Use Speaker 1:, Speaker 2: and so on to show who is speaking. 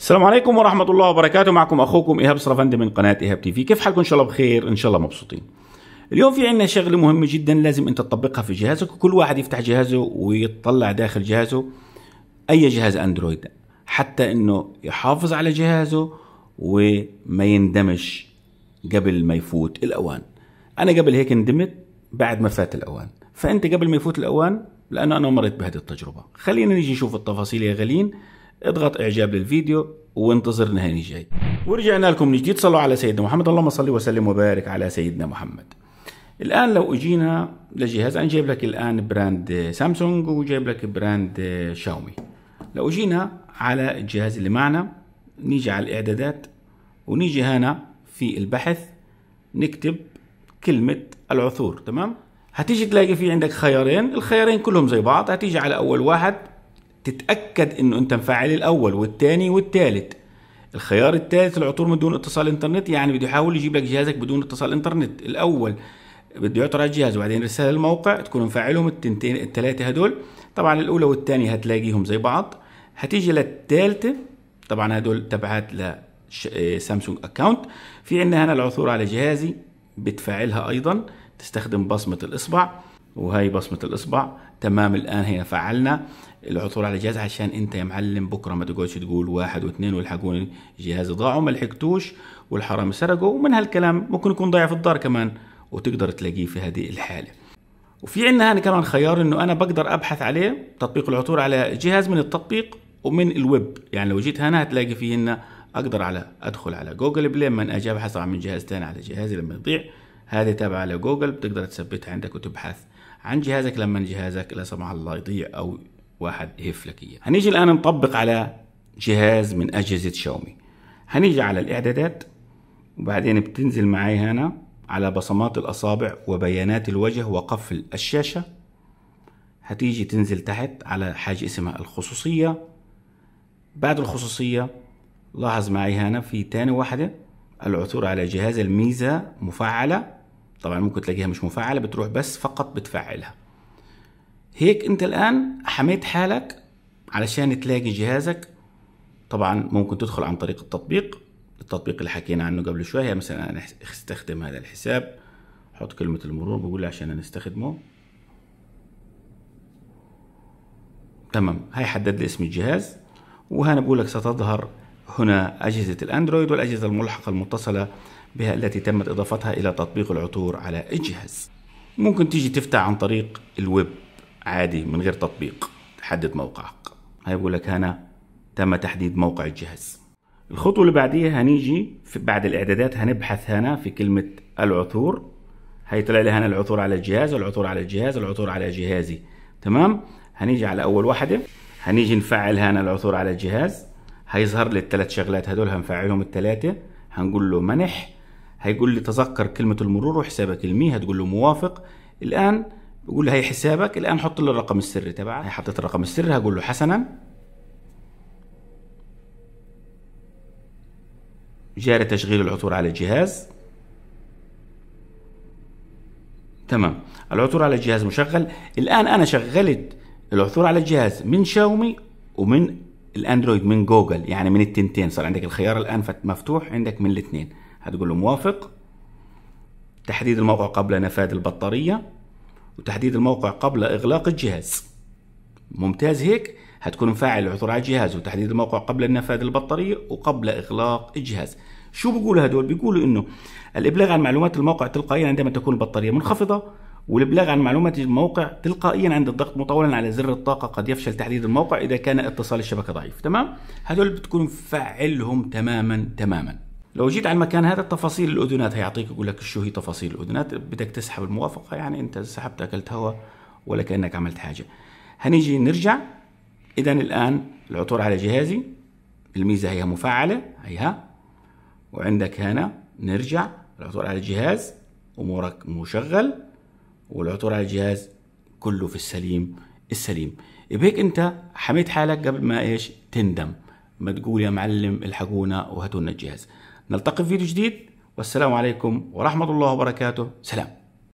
Speaker 1: السلام عليكم ورحمة الله وبركاته معكم أخوكم إيهاب سرافندي من قناة إيهاب تي في كيف حالكم إن شاء الله بخير إن شاء الله مبسوطين اليوم في عندنا شغلة مهمة جدا لازم أنت تطبقها في جهازك وكل واحد يفتح جهازه ويطلع داخل جهازه أي جهاز أندرويد حتى أنه يحافظ على جهازه وما يندمج قبل ما يفوت الأوان أنا قبل هيك ندمت بعد ما فات الأوان فأنت قبل ما يفوت الأوان لأنه أنا مريت بهذه التجربة خلينا نيجي نشوف التفاصيل يا غالين اضغط اعجاب للفيديو وانتظر هاني جاي ورجعنا لكم من جديد صلوا على سيدنا محمد اللهم صل وسلم وبارك على سيدنا محمد الان لو اجينا لجهاز انا جايب لك الان براند سامسونج وجايب لك براند شاومي لو اجينا على الجهاز اللي معنا نيجي على الاعدادات ونيجي هنا في البحث نكتب كلمة العثور تمام هتيجي تلاقي في عندك خيارين الخيارين كلهم زي بعض هتيجي على اول واحد تتاكد انه انت مفعل الاول والثاني والثالث الخيار الثالث العطور من دون اتصال انترنت يعني بده يحاول يجيب لك جهازك بدون اتصال انترنت الاول بده يعطر على الجهاز وبعدين رساله للموقع تكون مفعلهم التنتين الثلاثه هدول طبعا الاولى والثانيه هتلاقيهم زي بعض هتيجي للثالثه طبعا هدول تبعات لسامسونج آه، اكونت في عندنا هنا العثور على جهازي بتفعلها ايضا تستخدم بصمه الاصبع وهي بصمة الإصبع تمام الآن هي فعلنا العثور على جهاز عشان أنت يا معلم بكرة ما تقعدش تقول واحد واثنين والحقوني جهازي ضاع وما لحقتوش والحرامي سرقه ومن هالكلام ممكن يكون ضايع في الدار كمان وتقدر تلاقيه في هذه الحالة وفي عندنا هنا كمان خيار انه انا بقدر ابحث عليه تطبيق العثور على جهاز من التطبيق ومن الويب يعني لو جيت هنا هتلاقي فيه هنا اقدر على ادخل على جوجل بلاي من اجي ابحث عن من جهاز تاني على جهازي لما يضيع هذه تابعة على جوجل بتقدر تثبتها عندك وتبحث عن جهازك لما جهازك لا سمح الله يضيع او واحد يهف لك اياه هنيجي الان نطبق على جهاز من اجهزه شاومي هنيجي على الاعدادات وبعدين بتنزل معي هنا على بصمات الاصابع وبيانات الوجه وقفل الشاشه هتيجي تنزل تحت على حاجه اسمها الخصوصيه بعد الخصوصيه لاحظ معي هنا في تاني واحده العثور على جهاز الميزه مفعله طبعا ممكن تلاقيها مش مفعلة بتروح بس فقط بتفعلها هيك انت الان حميت حالك علشان تلاقي جهازك طبعا ممكن تدخل عن طريق التطبيق التطبيق اللي حكينا عنه قبل شوية مثلا انا استخدم هذا الحساب احط كلمة المرور بقول عشان انا استخدمه تمام هاي حدد لي اسم الجهاز وهنا بقول لك ستظهر هنا أجهزة الأندرويد والأجهزة الملحقة المتصلة بها التي تمت إضافتها إلى تطبيق العطور على الجهاز ممكن تيجي تفتح عن طريق الويب عادي من غير تطبيق تحدد موقعك هيقول لك هنا تم تحديد موقع الجهاز الخطوة اللي بعديها هنيجي في بعد الإعدادات هنبحث هنا في كلمة العثور هيطلع لي هنا العثور على الجهاز العثور على الجهاز العثور على جهازي تمام هنيجي على أول واحدة هنيجي نفعل هنا العثور على الجهاز هيظهر لي الثلاث شغلات هدول هنفعلهم الثلاثة هنقول له منح هيقول لي تذكر كلمة المرور وحسابك المي هتقول له موافق الآن بقول له هي حسابك الآن حط لي الرقم السري تبعك هي حطيت الرقم السري هقول له حسنا جاري تشغيل العثور على الجهاز تمام العثور على الجهاز مشغل الآن أنا شغلت العثور على الجهاز من شاومي ومن الاندرويد من جوجل يعني من التنتين صار عندك الخيار الان مفتوح عندك من الاثنين هتقول له موافق تحديد الموقع قبل نفاذ البطارية وتحديد الموقع قبل إغلاق الجهاز ممتاز هيك هتكون مفعل العثور على الجهاز وتحديد الموقع قبل نفاذ البطارية وقبل إغلاق الجهاز شو بيقول هدول بيقولوا انه الابلاغ عن معلومات الموقع تلقائيا عندما تكون البطاريه منخفضه والابلاغ عن معلومات الموقع تلقائيا عند الضغط مطولا على زر الطاقه قد يفشل تحديد الموقع اذا كان اتصال الشبكه ضعيف تمام هدول بتكون مفعلهم تماما تماما لو جيت على المكان هذا تفاصيل الاذنات هيعطيك يقول لك شو هي تفاصيل الاذنات بدك تسحب الموافقه يعني انت سحبت اكلت هواء ولا كانك عملت حاجه هنيجي نرجع اذا الان العطور على جهازي الميزه هي مفعله هيها وعندك هنا نرجع العطور على الجهاز امورك مشغل والعطور على الجهاز كله في السليم السليم بهيك انت حميت حالك قبل ما ايش تندم ما تقول يا معلم الحقونا وهاتوا لنا الجهاز نلتقي في فيديو جديد والسلام عليكم ورحمة الله وبركاته سلام